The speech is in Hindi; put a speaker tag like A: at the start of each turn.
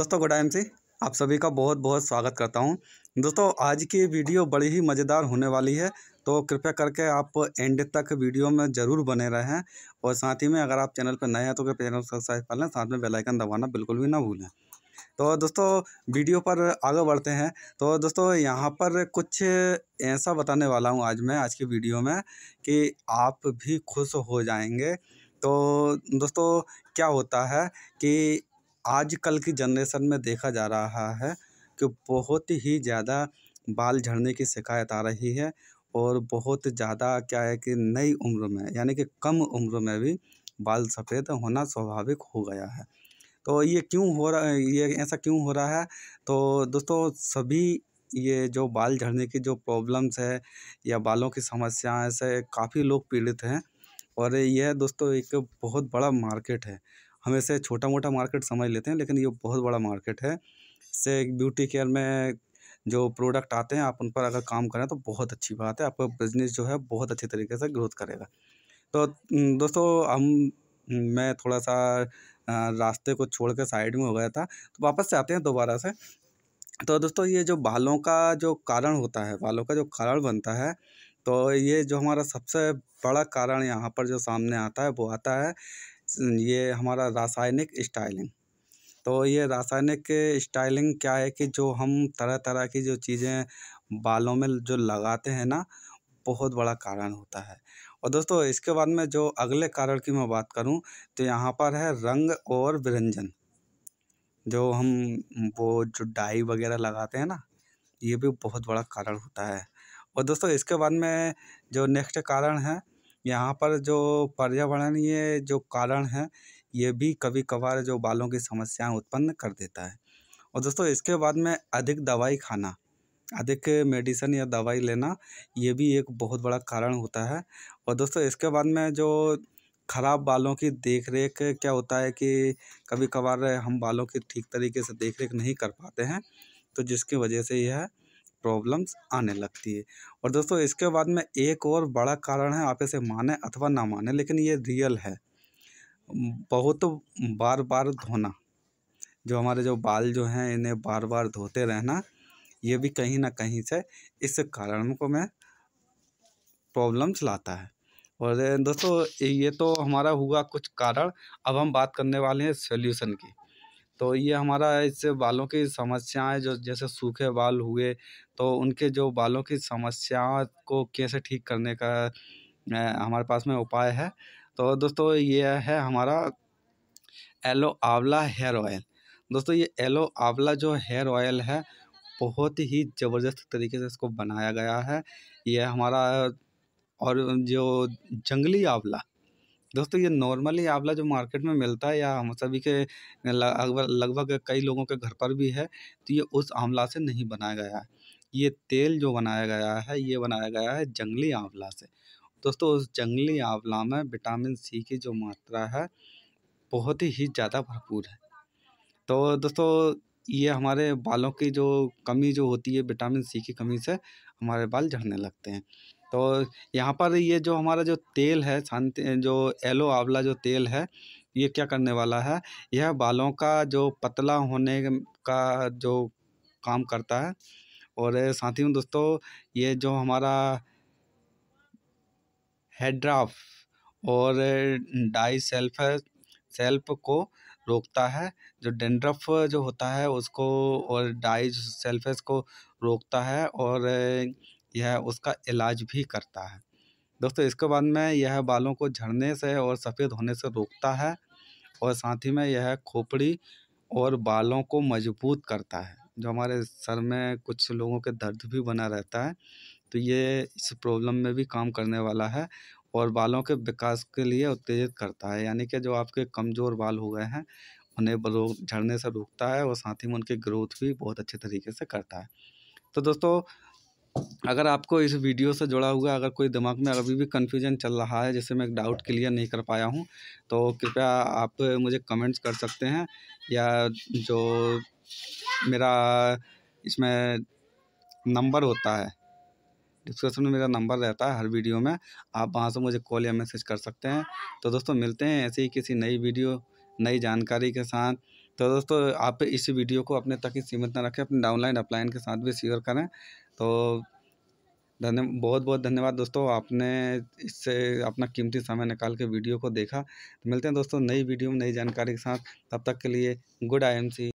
A: दोस्तों गुड एम सी आप सभी का बहुत बहुत स्वागत करता हूं दोस्तों आज की वीडियो बड़ी ही मज़ेदार होने वाली है तो कृपया करके आप एंड तक वीडियो में ज़रूर बने रहें और साथ ही में अगर आप चैनल पर नए हैं तो कृपया चैनल सब्सक्राइब कर लें साथ में बेल आइकन दबाना बिल्कुल भी ना भूलें तो दोस्तों वीडियो पर आगे बढ़ते हैं तो दोस्तों यहाँ पर कुछ ऐसा बताने वाला हूँ आज मैं आज की वीडियो में कि आप भी खुश हो जाएंगे तो दोस्तों क्या होता है कि आजकल की जनरेशन में देखा जा रहा है कि बहुत ही ज़्यादा बाल झड़ने की शिकायत आ रही है और बहुत ज़्यादा क्या है कि नई उम्र में यानी कि कम उम्र में भी बाल सफ़ेद होना स्वाभाविक हो गया है तो ये क्यों हो रहा है ये ऐसा क्यों हो रहा है तो दोस्तों सभी ये जो बाल झड़ने की जो प्रॉब्लम्स है या बालों की समस्याएं से काफ़ी लोग पीड़ित हैं और यह दोस्तों एक बहुत बड़ा मार्केट है हम इसे छोटा मोटा मार्केट समझ लेते हैं लेकिन ये बहुत बड़ा मार्केट है इससे ब्यूटी केयर में जो प्रोडक्ट आते हैं आप उन पर अगर काम करें तो बहुत अच्छी बात है आपका बिज़नेस जो है बहुत अच्छे तरीके से ग्रोथ करेगा तो दोस्तों हम मैं थोड़ा सा रास्ते को छोड़ कर साइड में हो गया था तो वापस से आते हैं दोबारा से तो दोस्तों ये जो बालों का जो कारण होता है बालों का जो कारण बनता है तो ये जो हमारा सबसे बड़ा कारण यहाँ पर जो सामने आता है वो आता है ये हमारा रासायनिक स्टाइलिंग तो ये रासायनिक स्टाइलिंग क्या है कि जो हम तरह तरह की जो चीज़ें बालों में जो लगाते हैं ना बहुत बड़ा कारण होता है और दोस्तों इसके बाद में जो अगले कारण की मैं बात करूं तो यहाँ पर है रंग और व्यंजन जो हम वो जो डाई वगैरह लगाते हैं ना ये भी बहुत बड़ा कारण होता है और दोस्तों इसके बाद में जो नेक्स्ट कारण है यहाँ पर जो पर्यावरणीय जो कारण है ये भी कभी कभार जो बालों की समस्याएँ उत्पन्न कर देता है और दोस्तों इसके बाद में अधिक दवाई खाना अधिक मेडिसिन या दवाई लेना ये भी एक बहुत बड़ा कारण होता है और दोस्तों इसके बाद में जो ख़राब बालों की देख रेख क्या होता है कि कभी कभार हम बालों की ठीक तरीके से देख रेख नहीं कर पाते हैं तो जिसकी वजह से यह प्रॉब्लम्स आने लगती है और दोस्तों इसके बाद में एक और बड़ा कारण है आप इसे माने अथवा ना माने लेकिन ये रियल है बहुत बार बार धोना जो हमारे जो बाल जो हैं इन्हें बार बार धोते रहना ये भी कहीं ना कहीं से इस कारण को मैं प्रॉब्लम्स लाता है और दोस्तों ये तो हमारा हुआ कुछ कारण अब हम बात करने वाले हैं सोल्यूशन की तो ये हमारा इससे बालों की समस्याएं जो जैसे सूखे बाल हुए तो उनके जो बालों की समस्याओं को कैसे ठीक करने का हमारे पास में उपाय है तो दोस्तों ये है हमारा एलो आंवला हेयर ऑयल दोस्तों ये एलो आंवला जो हेयर ऑयल है बहुत ही ज़बरदस्त तरीके से इसको बनाया गया है यह हमारा और जो जंगली आंवला दोस्तों ये नॉर्मली आंवला जो मार्केट में मिलता है या हम सभी के लगभग कई लोगों के घर पर भी है तो ये उस आंवला से नहीं बनाया गया है ये तेल जो बनाया गया है ये बनाया गया है जंगली आंवला से दोस्तों उस जंगली आंवला में विटामिन सी की जो मात्रा है बहुत ही ज़्यादा भरपूर है तो दोस्तों ये हमारे बालों की जो कमी जो होती है विटामिन सी की कमी से हमारे बाल झड़ने लगते हैं तो यहाँ पर ये जो हमारा जो तेल है शांति जो एलो आंवला जो तेल है ये क्या करने वाला है यह बालों का जो पतला होने का जो काम करता है और साथ ही में दोस्तों ये जो हमारा हेड्राफ और डाई सेल्फ सेल्फ को रोकता है जो डेंड्रफ जो होता है उसको और डाई सेल्फेस को रोकता है और यह उसका इलाज भी करता है दोस्तों इसके बाद में यह बालों को झड़ने से और सफ़ेद होने से रोकता है और साथ ही में यह खोपड़ी और बालों को मजबूत करता है जो हमारे सर में कुछ लोगों के दर्द भी बना रहता है तो ये इस प्रॉब्लम में भी काम करने वाला है और बालों के विकास के लिए उत्तेजित करता है यानी कि जो आपके कमज़ोर बाल हो गए हैं उन्हें रोक झड़ने से रोकता है और साथ ही में उनकी ग्रोथ भी बहुत अच्छे तरीके से करता है तो दोस्तों अगर आपको इस वीडियो से जुड़ा हुआ अगर कोई दिमाग में अभी भी कन्फ्यूजन चल रहा है जैसे मैं डाउट क्लियर नहीं कर पाया हूँ तो कृपया आप मुझे कमेंट्स कर सकते हैं या जो मेरा इसमें नंबर होता है डिस्क्रिप्शन में मेरा नंबर रहता है हर वीडियो में आप वहाँ से मुझे कॉल या मैसेज कर सकते हैं तो दोस्तों मिलते हैं ऐसे ही किसी नई वीडियो नई जानकारी के साथ तो दोस्तों आप इस वीडियो को अपने तक ही सीमित ना रखें अपने डाउनलाइन अपलाइन के साथ भी शेयर करें तो धन्य बहुत बहुत धन्यवाद दोस्तों आपने इससे अपना कीमती समय निकाल के वीडियो को देखा तो मिलते हैं दोस्तों नई वीडियो में नई जानकारी के साथ तब तक के लिए गुड आई एम सी